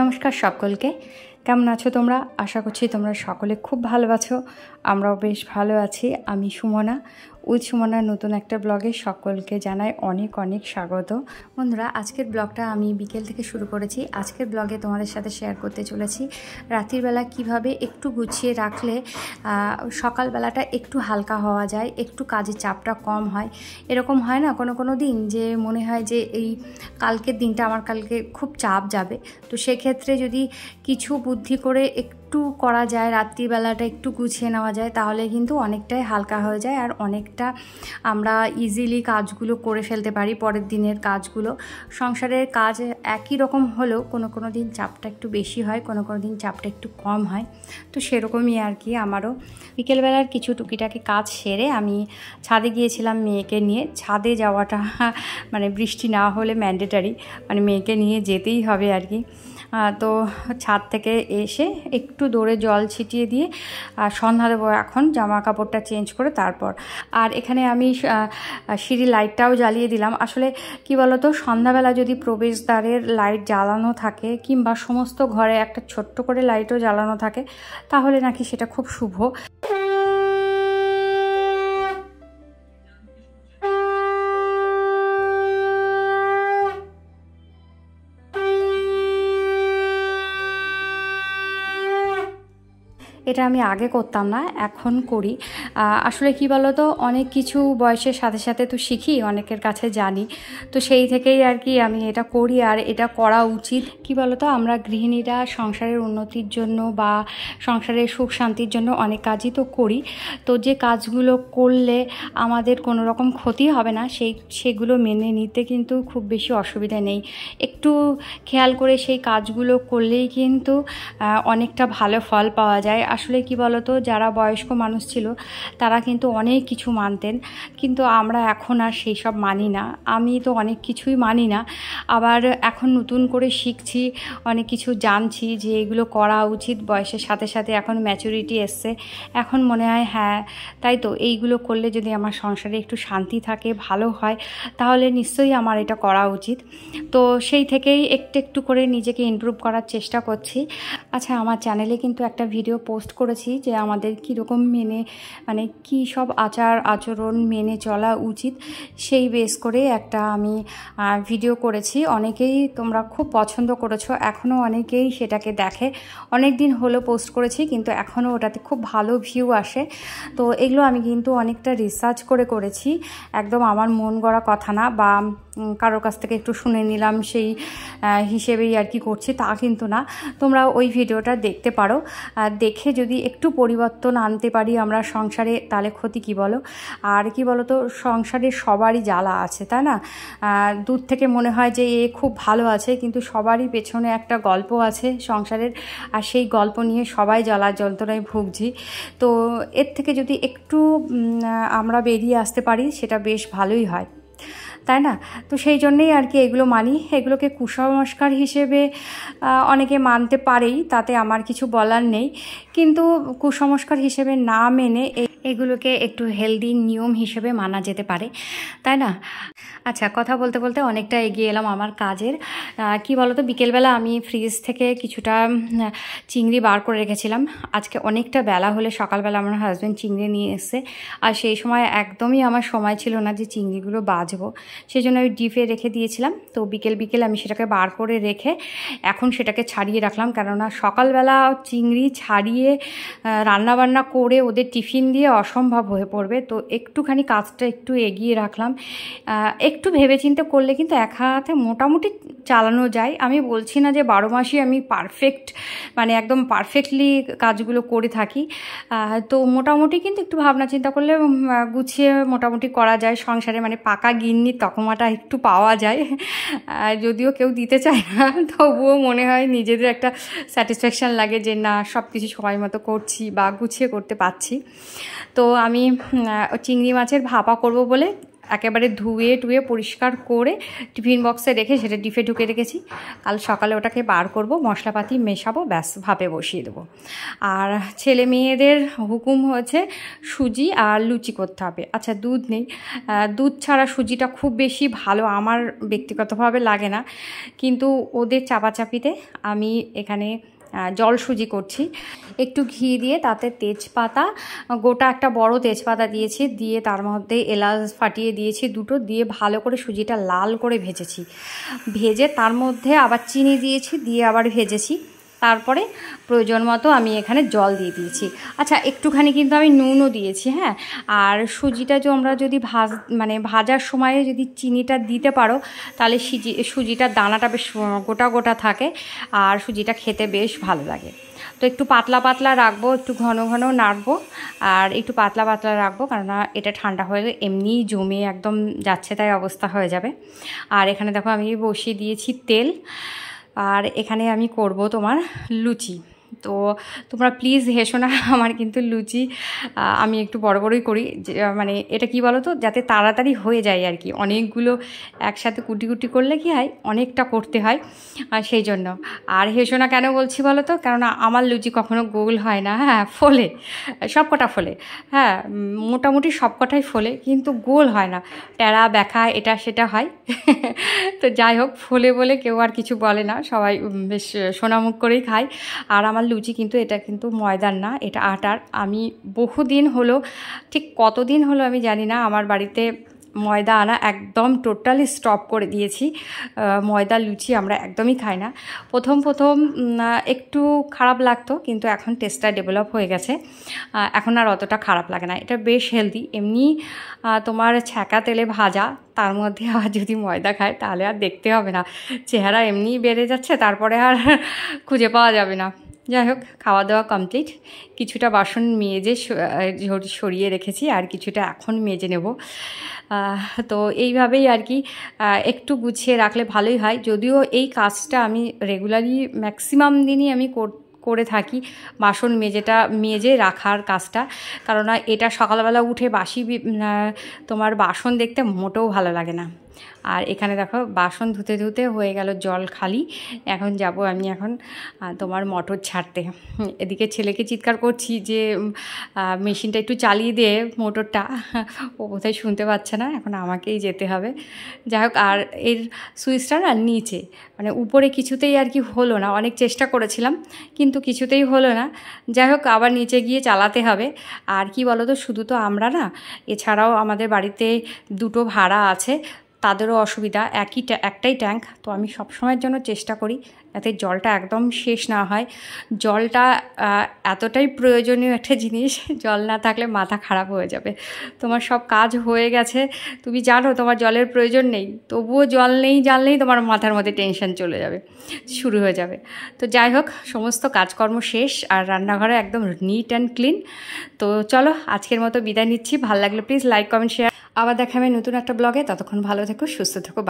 নমস্কার সকলকে কেমন আছো তোমরা আশা করছি তোমরা সকলে খুব ভালো আছো আমরাও বেশ ভালো আছি আমি সুমনা উৎসুমনার নতুন একটা ব্লগে সকলকে জানাই অনেক অনেক স্বাগত বন্ধুরা আজকের ব্লগটা আমি বিকেল থেকে শুরু করেছি আজকের ব্লগে তোমাদের সাথে শেয়ার করতে চলেছি রাতের বেলা কিভাবে একটু গুছিয়ে রাখলে সকালবেলাটা একটু হালকা হওয়া যায় একটু কাজের চাপটা কম হয় এরকম হয় না কোনো কোনো দিন যে মনে হয় যে এই কালকের দিনটা আমার কালকে খুব চাপ যাবে তো সেক্ষেত্রে যদি কিছু বুদ্ধি করে একটু একটু করা যায় রাত্রিবেলাটা একটু গুছিয়ে নেওয়া যায় তাহলে কিন্তু অনেকটাই হালকা হয়ে যায় আর অনেকটা আমরা ইজিলি কাজগুলো করে ফেলতে পারি পরের দিনের কাজগুলো সংসারের কাজ একই রকম হলেও কোনো কোনো দিন চাপটা একটু বেশি হয় কোনো কোনো দিন চাপটা একটু কম হয় তো সেরকমই আর কি আমারও বিকেলবেলার কিছু টুকিটাকে কাজ সেরে আমি ছাদে গিয়েছিলাম মেয়েকে নিয়ে ছাদে যাওয়াটা মানে বৃষ্টি না হলে ম্যান্ডেটারি মানে মেয়েকে নিয়ে যেতেই হবে আর কি তো ছাদ থেকে এসে একটু দৌড়ে জল ছিটিয়ে দিয়ে আর সন্ধ্যা দেবো এখন জামা কাপড়টা চেঞ্জ করে তারপর আর এখানে আমি সিঁড়ি লাইটটাও জ্বালিয়ে দিলাম আসলে কি বলতো সন্ধ্যাবেলা যদি প্রবেশদ্বারের লাইট জ্বালানো থাকে কিংবা সমস্ত ঘরে একটা ছোট্ট করে লাইটও জ্বালানো থাকে তাহলে নাকি সেটা খুব শুভ এটা আমি আগে করতাম না এখন করি আসলে কি বলো তো অনেক কিছু বয়সের সাথে সাথে তো শিখি অনেকের কাছে জানি তো সেই থেকেই আর কি আমি এটা করি আর এটা করা উচিত কি বলো তো আমরা গৃহিণীরা সংসারের উন্নতির জন্য বা সংসারের সুখ শান্তির জন্য অনেক কাজই তো করি তো যে কাজগুলো করলে আমাদের কোনো রকম ক্ষতি হবে না সেই সেগুলো মেনে নিতে কিন্তু খুব বেশি অসুবিধা নেই একটু খেয়াল করে সেই কাজগুলো করলেই কিন্তু অনেকটা ভালো ফল পাওয়া যায় আস আসলে কি বলতো যারা বয়স্ক মানুষ ছিল তারা কিন্তু অনেক কিছু মানতেন কিন্তু আমরা এখন আর সেই সব মানি না আমি তো অনেক কিছুই মানি না আবার এখন নতুন করে শিখছি অনেক কিছু জানছি যে এগুলো করা উচিত বয়সের সাথে সাথে এখন ম্যাচুরিটি এসছে এখন মনে হয় হ্যাঁ তাই তো এইগুলো করলে যদি আমার সংসারে একটু শান্তি থাকে ভালো হয় তাহলে নিশ্চয়ই আমার এটা করা উচিত তো সেই থেকেই একটু একটু করে নিজেকে ইমপ্রুভ করার চেষ্টা করছি আচ্ছা আমার চ্যানেলে কিন্তু একটা ভিডিও পোস্ট করেছি যে আমাদের কীরকম মেনে মানে কি সব আচার আচরণ মেনে চলা উচিত সেই বেস করে একটা আমি ভিডিও করেছি অনেকেই তোমরা খুব পছন্দ করেছো এখনও অনেকেই সেটাকে দেখে অনেক দিন হলো পোস্ট করেছি কিন্তু এখনও ওটাতে খুব ভালো ভিউ আসে তো এগুলো আমি কিন্তু অনেকটা রিসার্চ করে করেছি একদম আমার মন গড়া কথা না বা কারোর কাছ থেকে একটু শুনে নিলাম সেই হিসেবেই আর কি করছি তা কিন্তু না তোমরা ওই ভিডিওটা দেখতে পারো দেখে যদি যদি একটু পরিবর্তন আনতে পারি আমরা সংসারে তাহলে ক্ষতি কি বলো আর কি বলো তো সংসারে সবারই জ্বালা আছে তাই না দূর থেকে মনে হয় যে এ খুব ভালো আছে কিন্তু সবারই পেছনে একটা গল্প আছে সংসারের আর সেই গল্প নিয়ে সবাই জ্বালা যন্ত্রণায় ভুগছি তো এর থেকে যদি একটু আমরা বেরিয়ে আসতে পারি সেটা বেশ ভালোই হয় তাই না তো সেই জন্যেই আর কি এগুলো মানি এগুলোকে কুসংস্কার হিসেবে অনেকে মানতে পারেই তাতে আমার কিছু বলার নেই কিন্তু কুসংস্কার হিসেবে না মেনে এগুলোকে একটু হেলদি নিয়ম হিসেবে মানা যেতে পারে তাই না আচ্ছা কথা বলতে বলতে অনেকটা এগিয়ে এলাম আমার কাজের কি বলতো বিকেলবেলা আমি ফ্রিজ থেকে কিছুটা চিংড়ি বার করে রেখেছিলাম আজকে অনেকটা বেলা হলে সকালবেলা আমার হাজব্যান্ড চিংড়ি নিয়ে এসছে আর সেই সময় একদমই আমার সময় ছিল না যে চিংড়িগুলো বাজবো সেই জন্য আমি ডিপে রেখে দিয়েছিলাম তো বিকেল বিকেল আমি সেটাকে বার করে রেখে এখন সেটাকে ছাড়িয়ে রাখলাম কেননা সকালবেলা চিংড়ি ছাড়িয়ে রান্নাবান্না করে ওদের টিফিন দিয়ে অসম্ভব হয়ে পড়বে তো একটুখানি কাজটা একটু এগিয়ে রাখলাম একটু ভেবেচিন্তে করলে কিন্তু এক হাতে মোটামুটি চালানো যায় আমি বলছি না যে বারো মাসই আমি পারফেক্ট মানে একদম পারফেক্টলি কাজগুলো করে থাকি তো মোটামুটি কিন্তু একটু ভাবনা চিন্তা করলে গুছিয়ে মোটামুটি করা যায় সংসারে মানে পাকা গিন্নি তকমাটা একটু পাওয়া যায় যদিও কেউ দিতে চায় না তবুও মনে হয় নিজেদের একটা স্যাটিসফ্যাকশান লাগে যে না সব কিছু সময় মতো করছি বা গুছিয়ে করতে পারছি তো আমি চিংড়ি মাছের ভাপা করব বলে একেবারে ধুয়ে টুয়ে পরিষ্কার করে টিফিন বক্সে রেখে সেটা ডিফে ঢুকে রেখেছি কাল সকালে ওটাকে বার করব মশলাপাতি মেশাবো ব্যাস ভাপে বসিয়ে দেবো আর ছেলে মেয়েদের হুকুম হয়েছে সুজি আর লুচি করতে হবে আচ্ছা দুধ নেই দুধ ছাড়া সুজিটা খুব বেশি ভালো আমার ব্যক্তিগতভাবে লাগে না কিন্তু ওদের চাপাচাপিতে আমি এখানে জল সুজি করছি একটু ঘি দিয়ে তাতে তেজপাতা গোটা একটা বড় তেজপাতা দিয়েছি দিয়ে তার মধ্যে এলাচ ফাটিয়ে দিয়েছি দুটো দিয়ে ভালো করে সুজিটা লাল করে ভেজেছি ভেজে তার মধ্যে আবার চিনি দিয়েছি দিয়ে আবার ভেজেছি তারপরে প্রয়োজন মতো আমি এখানে জল দিয়ে দিয়েছি আচ্ছা একটুখানি কিন্তু আমি নুনও দিয়েছি হ্যাঁ আর সুজিটা যে আমরা যদি ভাজ মানে ভাজার সময়ে যদি চিনিটা দিতে পারো তাহলে সুজি সুজিটার দানাটা বেশ গোটা গোটা থাকে আর সুজিটা খেতে বেশ ভালো লাগে তো একটু পাতলা পাতলা রাখবো একটু ঘন ঘন নাড়বো আর একটু পাতলা পাতলা রাখবো কারণ এটা ঠান্ডা হয়ে এমনিই জমে একদম যাচ্ছে তাই অবস্থা হয়ে যাবে আর এখানে দেখো আমি বসিয়ে দিয়েছি তেল আর এখানে আমি করব তোমার লুচি তো তোমরা প্লিজ হেসো না আমার কিন্তু লুচি আমি একটু বড় বড়ই করি মানে এটা কি বলো তো যাতে তাড়াতাড়ি হয়ে যায় আর কি অনেকগুলো একসাথে কুটি কুটি করলে কি হয় অনেকটা করতে হয় সেই জন্য আর হেসো না কেন বলছি বলো তো কেননা আমার লুচি কখনো গোল হয় না হ্যাঁ ফোলে সব কটা ফোলে হ্যাঁ মোটামুটি সব কটাই ফোলে কিন্তু গোল হয় না টেরা ব্যাখা এটা সেটা হয় তো যাই হোক ফোলে বলে কেউ আর কিছু বলে না সবাই বেশ সোনামুখ করেই খায় আর আমার লুচি কিন্তু এটা কিন্তু ময়দার না এটা আটার আমি বহুদিন হলো ঠিক কতদিন হলো আমি জানি না আমার বাড়িতে ময়দা আনা একদম টোটালি স্টপ করে দিয়েছি ময়দা লুচি আমরা একদমই খাই না প্রথম প্রথম একটু খারাপ লাগতো কিন্তু এখন টেস্টটা ডেভেলপ হয়ে গেছে এখন আর অতটা খারাপ লাগে না এটা বেশ হেলদি এমনি তোমার ছ্যাঁকা তেলে ভাজা তার মধ্যে আবার যদি ময়দা খায় তাহলে আর দেখতে হবে না চেহারা এমনি বেড়ে যাচ্ছে তারপরে আর খুঁজে পাওয়া যাবে না যাই হোক খাওয়া দাওয়া কমপ্লিট কিছুটা বাসন মেজে সরিয়ে রেখেছি আর কিছুটা এখন মেজে নেব তো এইভাবেই আর কি একটু গুছিয়ে রাখলে ভালোই হয় যদিও এই কাজটা আমি রেগুলারলি ম্যাক্সিমাম দিনই আমি করতে করে থাকি বাসন মেজেটা মেজে রাখার কাজটা কারণ এটা সকালবেলা উঠে বাসি তোমার বাসন দেখতে মোটেও ভালো লাগে না আর এখানে দেখো বাসন ধুতে ধুতে হয়ে গেল জল খালি এখন যাব আমি এখন তোমার মটর ছাড়তে এদিকে ছেলেকে চিৎকার করছি যে মেশিনটা একটু চালিয়ে দিয়ে মোটরটা ও কোথায় শুনতে পাচ্ছে না এখন আমাকেই যেতে হবে যাই হোক আর এর সুইচটা না নিচে মানে উপরে কিছুতেই আর কি হলো না অনেক চেষ্টা করেছিলাম কিন্তু কিছুতেই হলো না যাই হোক আবার নিচে গিয়ে চালাতে হবে আর কি বলো তো শুধু তো আমরা না এছাড়াও আমাদের বাড়িতে দুটো ভাড়া আছে তাদেরও অসুবিধা একই একটাই ট্যাঙ্ক তো আমি সবসময়ের জন্য চেষ্টা করি যাতে জলটা একদম শেষ না হয় জলটা এতটাই প্রয়োজনীয় একটা জিনিস জল না থাকলে মাথা খারাপ হয়ে যাবে তোমার সব কাজ হয়ে গেছে তুমি জানো তোমার জলের প্রয়োজন নেই তবুও জল নেই জানলেই তোমার মাথার মধ্যে টেনশন চলে যাবে শুরু হয়ে যাবে তো যাই হোক সমস্ত কাজকর্ম শেষ আর রান্নাঘরে একদম নিট অ্যান্ড ক্লিন তো চলো আজকের মতো বিদায় নিচ্ছি ভালো লাগলে প্লিজ লাইক কমেন্ট শেয়ার আবার দেখা হবে নতুন একটা ব্লগে ততক্ষণ ভালো থেকো সুস্থ থেকো